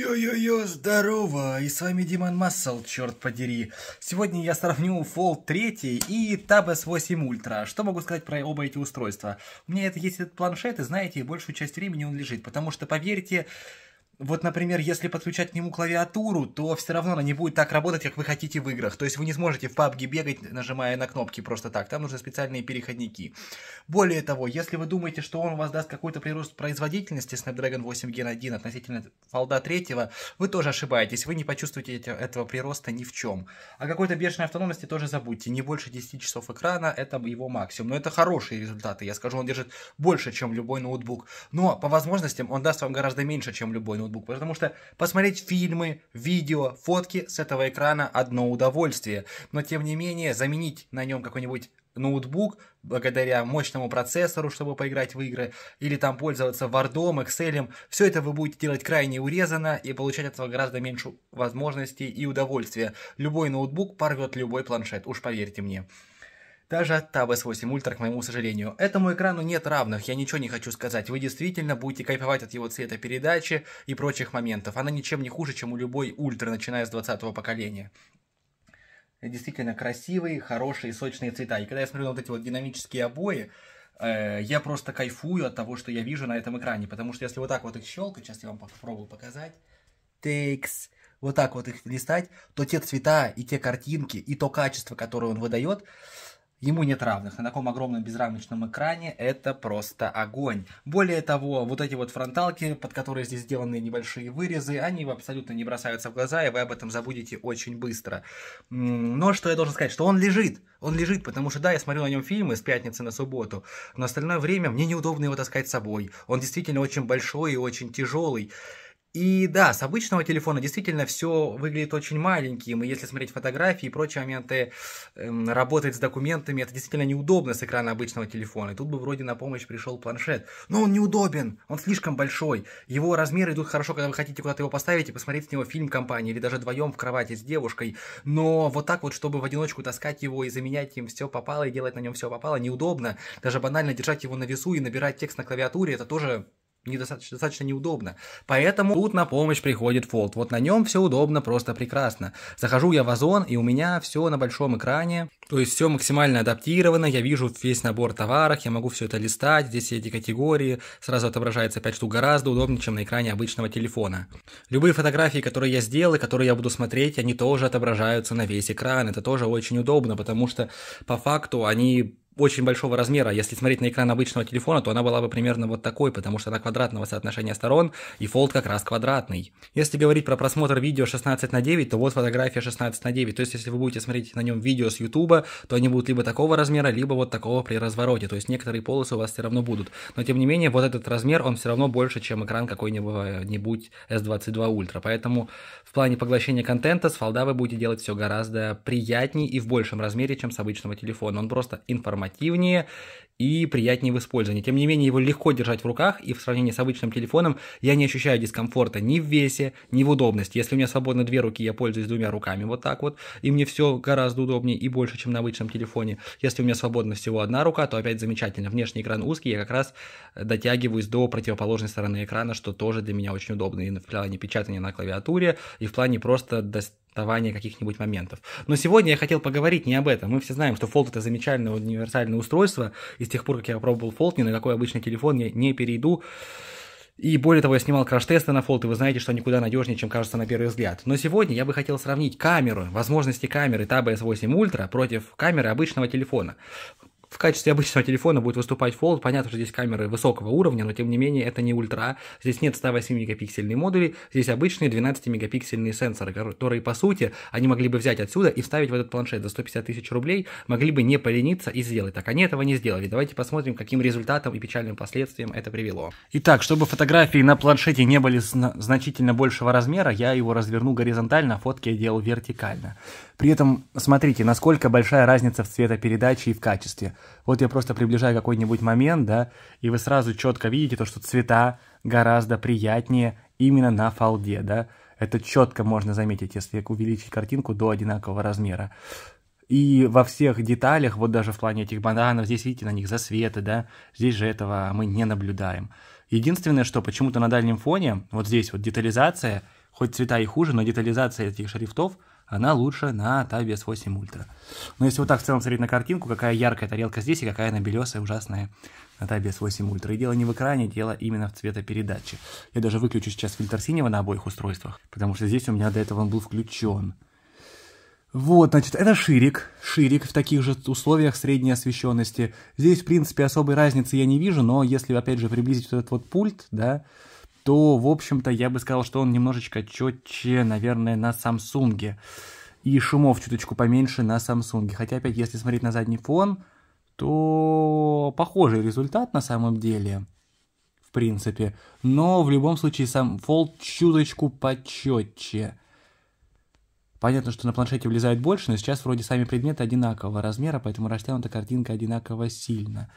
Йо-йо-йо, здорово! И с вами Димон Массел, черт подери. Сегодня я сравню Fold 3 и Tabs 8 Ultra. Что могу сказать про оба эти устройства? У меня это есть этот планшет, и знаете, большую часть времени он лежит, потому что, поверьте, вот, например, если подключать к нему клавиатуру, то все равно она не будет так работать, как вы хотите в играх. То есть вы не сможете в PUBG бегать, нажимая на кнопки просто так. Там нужны специальные переходники. Более того, если вы думаете, что он у вас даст какой-то прирост производительности Snapdragon 8 Gen 1 относительно фолда 3, вы тоже ошибаетесь. Вы не почувствуете этого прироста ни в чем. О какой-то бешеной автономности тоже забудьте. Не больше 10 часов экрана, это его максимум. Но это хорошие результаты. Я скажу, он держит больше, чем любой ноутбук. Но по возможностям он даст вам гораздо меньше, чем любой ноутбук, потому что посмотреть фильмы, видео, фотки с этого экрана одно удовольствие. Но тем не менее, заменить на нем какой-нибудь ноутбук благодаря мощному процессору, чтобы поиграть в игры, или там пользоваться Word, Excel, все это вы будете делать крайне урезанно и получать от этого гораздо меньше возможностей и удовольствия. Любой ноутбук порвет любой планшет, уж поверьте мне. Даже от Tab S8 Ultra, к моему сожалению. Этому экрану нет равных, я ничего не хочу сказать. Вы действительно будете кайфовать от его цвета передачи и прочих моментов. Она ничем не хуже, чем у любой Ультра, начиная с 20-го поколения э, действительно красивые, хорошие, сочные цвета. И когда я смотрю на вот эти вот динамические обои, э, я просто кайфую от того, что я вижу на этом экране. Потому что если вот так вот их щелкать, сейчас я вам попробую показать. Текс. Вот так вот их листать, то те цвета и те картинки, и то качество, которое он выдает, Ему нет равных. На таком огромном безрамочном экране это просто огонь. Более того, вот эти вот фронталки, под которые здесь сделаны небольшие вырезы, они абсолютно не бросаются в глаза, и вы об этом забудете очень быстро. Но что я должен сказать, что он лежит. Он лежит, потому что, да, я смотрю на нем фильмы с пятницы на субботу, но остальное время мне неудобно его таскать с собой. Он действительно очень большой и очень тяжелый. И да, с обычного телефона действительно все выглядит очень маленьким, и если смотреть фотографии и прочие моменты, эм, работать с документами, это действительно неудобно с экрана обычного телефона. И тут бы вроде на помощь пришел планшет. Но он неудобен, он слишком большой. Его размеры идут хорошо, когда вы хотите куда-то его поставить и посмотреть с него фильм компании, или даже вдвоем в кровати с девушкой. Но вот так вот, чтобы в одиночку таскать его и заменять им все попало, и делать на нем все попало, неудобно. Даже банально держать его на весу и набирать текст на клавиатуре, это тоже недостаточно достаточно неудобно. Поэтому тут на помощь приходит Fold. Вот на нем все удобно, просто прекрасно. Захожу я в Озон, и у меня все на большом экране. То есть все максимально адаптировано, я вижу весь набор товаров, я могу все это листать, здесь все эти категории, сразу отображается 5 штук, гораздо удобнее, чем на экране обычного телефона. Любые фотографии, которые я сделал и которые я буду смотреть, они тоже отображаются на весь экран, это тоже очень удобно, потому что по факту они очень большого размера. Если смотреть на экран обычного телефона, то она была бы примерно вот такой, потому что она квадратного соотношения сторон, и Fold как раз квадратный. Если говорить про просмотр видео 16 на 9, то вот фотография 16 на 9. То есть, если вы будете смотреть на нем видео с YouTube, то они будут либо такого размера, либо вот такого при развороте. То есть, некоторые полосы у вас все равно будут. Но, тем не менее, вот этот размер, он все равно больше, чем экран какой-нибудь S22 Ultra. Поэтому в плане поглощения контента с fold вы будете делать все гораздо приятнее и в большем размере, чем с обычного телефона. Он просто информативный информативнее и приятнее в использовании. Тем не менее, его легко держать в руках, и в сравнении с обычным телефоном я не ощущаю дискомфорта ни в весе, ни в удобности. Если у меня свободно две руки, я пользуюсь двумя руками вот так вот, и мне все гораздо удобнее и больше, чем на обычном телефоне. Если у меня свободна всего одна рука, то опять замечательно. Внешний экран узкий, я как раз дотягиваюсь до противоположной стороны экрана, что тоже для меня очень удобно и в плане печатания на клавиатуре, и в плане просто достаточно давания каких-нибудь моментов. Но сегодня я хотел поговорить не об этом. Мы все знаем, что фолт это замечательное универсальное устройство, и с тех пор, как я попробовал фолт, ни на какой обычный телефон я не перейду. И более того, я снимал краш-тесты на фолт, и вы знаете, что они куда надежнее, чем кажется на первый взгляд. Но сегодня я бы хотел сравнить камеру, возможности камеры Tab S8 Ultra против камеры обычного телефона. В качестве обычного телефона будет выступать Fold. Понятно, что здесь камеры высокого уровня, но тем не менее это не ультра. Здесь нет 108-мегапиксельной модули, здесь обычные 12-мегапиксельные сенсоры, которые, по сути, они могли бы взять отсюда и вставить в этот планшет за 150 тысяч рублей, могли бы не полениться и сделать так. Они этого не сделали. Давайте посмотрим, каким результатом и печальным последствиям это привело. Итак, чтобы фотографии на планшете не были значительно большего размера, я его разверну горизонтально, а фотки я делал вертикально. При этом, смотрите, насколько большая разница в цветопередаче и в качестве. Вот я просто приближаю какой-нибудь момент, да, и вы сразу четко видите то, что цвета гораздо приятнее именно на фолде, да. Это четко можно заметить, если увеличить картинку до одинакового размера. И во всех деталях, вот даже в плане этих бананов, здесь видите на них засветы, да, здесь же этого мы не наблюдаем. Единственное, что почему-то на дальнем фоне, вот здесь вот детализация, хоть цвета и хуже, но детализация этих шрифтов – она лучше на Таве S8 Ultra. Но если вот так в целом смотреть на картинку, какая яркая тарелка здесь и какая она белесая, ужасная на Таве S8 Ultra. И дело не в экране, дело именно в цветопередаче. Я даже выключу сейчас фильтр синего на обоих устройствах, потому что здесь у меня до этого он был включен. Вот, значит, это ширик. Ширик в таких же условиях средней освещенности. Здесь, в принципе, особой разницы я не вижу, но если, опять же, приблизить вот этот вот пульт, да, то, в общем-то, я бы сказал, что он немножечко четче, наверное, на Samsung. И шумов чуточку поменьше на Samsung. Хотя, опять, если смотреть на задний фон, то похожий результат на самом деле, в принципе. Но в любом случае сам Fold чуточку почетче. Понятно, что на планшете влезает больше, но сейчас вроде сами предметы одинакового размера, поэтому растянута картинка одинаково сильно.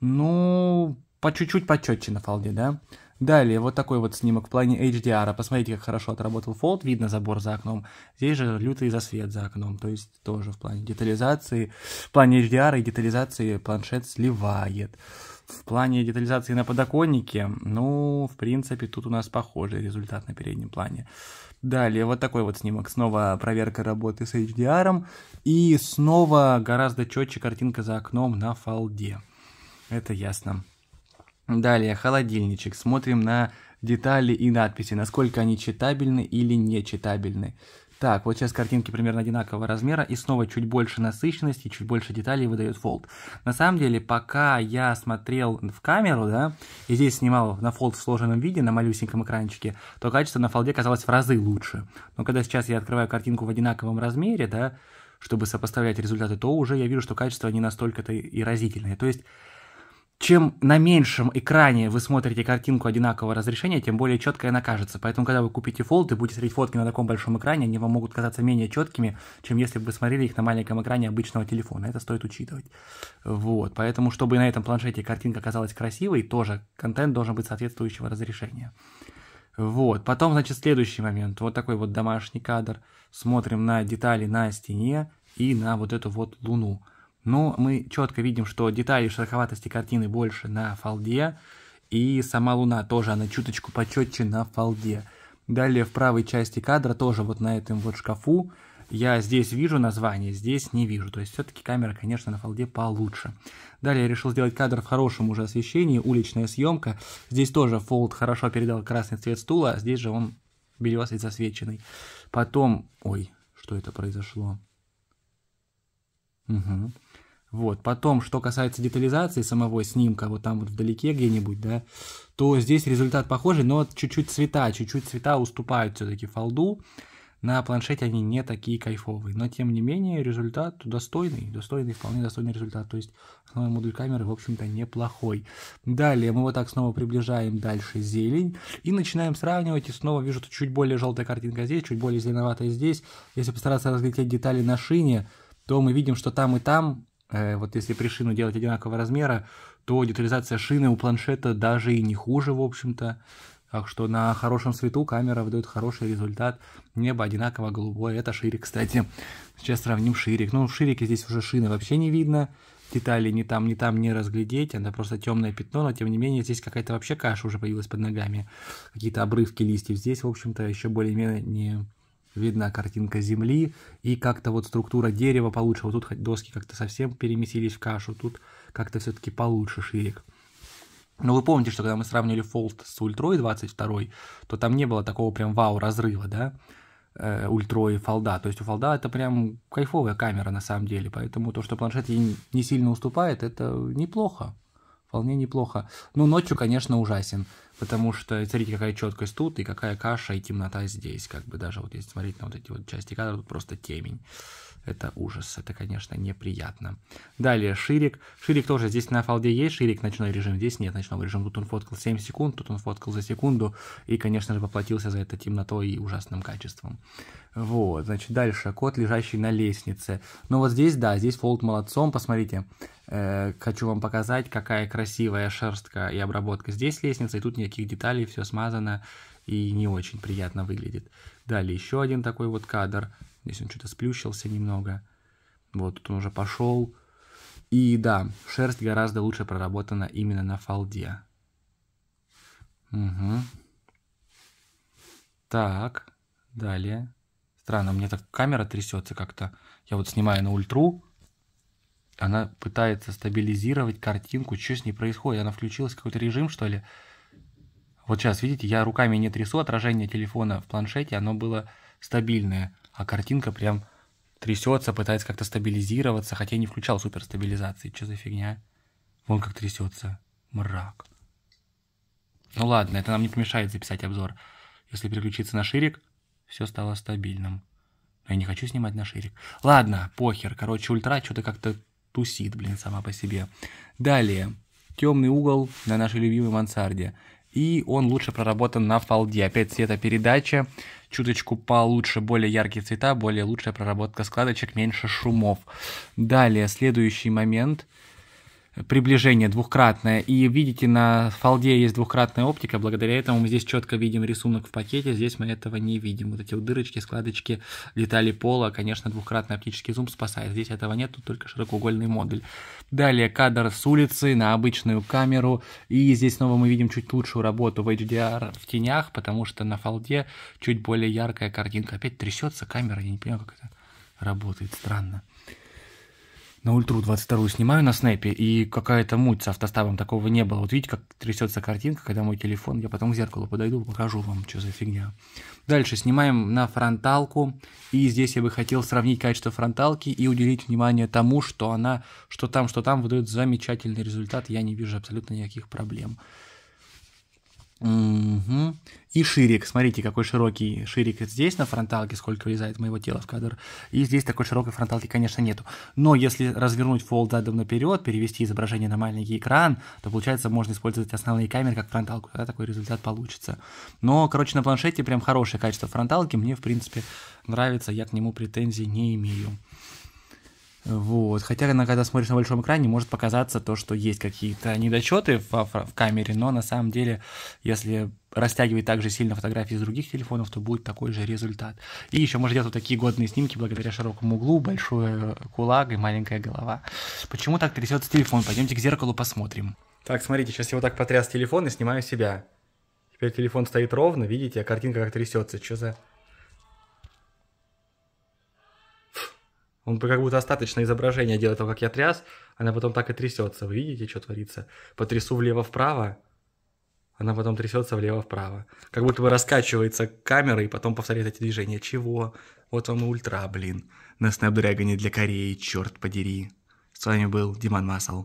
Ну, по чуть-чуть почетче на фолде, да? Далее, вот такой вот снимок в плане HDR. Посмотрите, как хорошо отработал Fold. Видно забор за окном. Здесь же лютый засвет за окном. То есть тоже в плане детализации. В плане HDR и детализации планшет сливает. В плане детализации на подоконнике, ну, в принципе, тут у нас похожий результат на переднем плане. Далее, вот такой вот снимок. Снова проверка работы с HDR. И снова гораздо четче картинка за окном на фолде. Это ясно. Далее, холодильничек. Смотрим на детали и надписи, насколько они читабельны или не читабельны. Так, вот сейчас картинки примерно одинакового размера, и снова чуть больше насыщенности, чуть больше деталей выдает Fold. На самом деле, пока я смотрел в камеру, да, и здесь снимал на Fold в сложенном виде, на малюсеньком экранчике, то качество на Fold казалось в разы лучше. Но когда сейчас я открываю картинку в одинаковом размере, да, чтобы сопоставлять результаты, то уже я вижу, что качество не настолько-то и разительное. То есть чем на меньшем экране вы смотрите картинку одинакового разрешения, тем более четкая она кажется. Поэтому, когда вы купите фолд и будете смотреть фотки на таком большом экране, они вам могут казаться менее четкими, чем если бы вы смотрели их на маленьком экране обычного телефона. Это стоит учитывать. Вот. Поэтому, чтобы на этом планшете картинка казалась красивой, тоже контент должен быть соответствующего разрешения. Вот. Потом, значит, следующий момент. Вот такой вот домашний кадр. Смотрим на детали на стене и на вот эту вот луну. Но мы четко видим, что детали шероховатости картины больше на фолде, и сама луна тоже, она чуточку почетче на фолде. Далее в правой части кадра тоже вот на этом вот шкафу я здесь вижу название, здесь не вижу. То есть все-таки камера, конечно, на фолде получше. Далее я решил сделать кадр в хорошем уже освещении, уличная съемка. Здесь тоже фолд хорошо передал красный цвет стула, а здесь же он белесый засвеченный. Потом... Ой, что это произошло? Угу. Вот. Потом, что касается детализации самого снимка, вот там вот вдалеке где-нибудь, да, то здесь результат похожий, но чуть-чуть цвета, чуть-чуть цвета уступают все-таки фолду. На планшете они не такие кайфовые, но тем не менее результат достойный, достойный, вполне достойный результат. То есть основной модуль камеры, в общем-то, неплохой. Далее мы вот так снова приближаем дальше зелень и начинаем сравнивать. И снова вижу, что чуть более желтая картинка здесь, чуть более зеленоватая здесь. Если постараться разглядеть детали на шине, то мы видим, что там и там Э, вот если при шину делать одинакового размера, то детализация шины у планшета даже и не хуже, в общем-то. Так что на хорошем свету камера выдает хороший результат. Небо одинаково голубое. Это ширик, кстати. Сейчас сравним ширик. Ну, в ширике здесь уже шины вообще не видно. Детали ни там, ни там не разглядеть. Это просто темное пятно, но тем не менее здесь какая-то вообще каша уже появилась под ногами. Какие-то обрывки листьев. Здесь, в общем-то, еще более-менее не видна картинка земли, и как-то вот структура дерева получше. Вот тут доски как-то совсем переместились в кашу, тут как-то все-таки получше ширик. Но вы помните, что когда мы сравнили Fold с Ультрой 22, то там не было такого прям вау-разрыва, да, э, Ультро и Фолда. То есть у Фолда это прям кайфовая камера на самом деле, поэтому то, что планшет ей не сильно уступает, это неплохо, вполне неплохо. Но ночью, конечно, ужасен потому что смотрите, какая четкость тут, и какая каша, и темнота здесь, как бы даже вот если смотреть на вот эти вот части кадра, тут просто темень. Это ужас, это, конечно, неприятно. Далее, Ширик. Ширик тоже здесь на фалде есть, Ширик ночной режим, здесь нет ночного режима. Тут он фоткал 7 секунд, тут он фоткал за секунду, и, конечно же, поплатился за это темнотой и ужасным качеством. Вот, значит, дальше, кот, лежащий на лестнице. Но ну, вот здесь, да, здесь фолд молодцом, посмотрите. Э, хочу вам показать, какая красивая шерстка и обработка здесь лестницы и тут не никаких деталей, все смазано и не очень приятно выглядит. Далее еще один такой вот кадр. Здесь он что-то сплющился немного. Вот тут он уже пошел. И да, шерсть гораздо лучше проработана именно на фолде. Угу. Так, далее. Странно, у меня так камера трясется как-то. Я вот снимаю на ультру, она пытается стабилизировать картинку, что с ней происходит? Она включилась в какой-то режим, что ли? Вот сейчас, видите, я руками не трясу, отражение телефона в планшете, оно было стабильное, а картинка прям трясется, пытается как-то стабилизироваться, хотя я не включал суперстабилизации. Что за фигня? Вон как трясется. Мрак. Ну ладно, это нам не помешает записать обзор. Если переключиться на ширик, все стало стабильным. Но я не хочу снимать на ширик. Ладно, похер. Короче, ультра что-то как-то тусит, блин, сама по себе. Далее. Темный угол на нашей любимой мансарде и он лучше проработан на фолде. Опять цветопередача, чуточку получше, более яркие цвета, более лучшая проработка складочек, меньше шумов. Далее, следующий момент приближение двухкратное. И видите, на фалде есть двухкратная оптика, благодаря этому мы здесь четко видим рисунок в пакете, здесь мы этого не видим. Вот эти вот дырочки, складочки, детали пола, конечно, двухкратный оптический зум спасает. Здесь этого нет, тут только широкоугольный модуль. Далее кадр с улицы на обычную камеру, и здесь снова мы видим чуть лучшую работу в HDR в тенях, потому что на фалде чуть более яркая картинка. Опять трясется камера, я не понимаю, как это работает, странно на ультру 22 снимаю на снэпе, и какая-то муть с автоставом такого не было. Вот видите, как трясется картинка, когда мой телефон, я потом к зеркалу подойду, покажу вам, что за фигня. Дальше снимаем на фронталку, и здесь я бы хотел сравнить качество фронталки и уделить внимание тому, что она, что там, что там выдает замечательный результат, я не вижу абсолютно никаких проблем. Угу. И ширик, смотрите, какой широкий ширик здесь на фронталке, сколько влезает моего тела в кадр. И здесь такой широкой фронталки, конечно, нету. Но если развернуть фол задом наперед, перевести изображение на маленький экран, то получается можно использовать основные камеры как фронталку, да такой результат получится. Но, короче, на планшете прям хорошее качество фронталки, мне, в принципе, нравится, я к нему претензий не имею. Вот. Хотя, когда смотришь на большом экране, может показаться то, что есть какие-то недочеты в, в камере, но на самом деле, если растягивать также сильно фотографии с других телефонов, то будет такой же результат. И еще можно делать вот такие годные снимки благодаря широкому углу, большой э, кулак и маленькая голова. Почему так трясется телефон? Пойдемте к зеркалу посмотрим. Так, смотрите, сейчас я вот так потряс телефон и снимаю себя. Теперь телефон стоит ровно, видите, а картинка как трясется. Что за Он как будто остаточное изображение делает того, как я тряс. Она потом так и трясется. Вы видите, что творится? Потрясу влево-вправо. Она потом трясется влево-вправо. Как будто бы раскачивается камера и потом повторяет эти движения. Чего? Вот вам и ультра, блин. На Снэпдрэгоне для Кореи, черт подери. С вами был Диман Масл.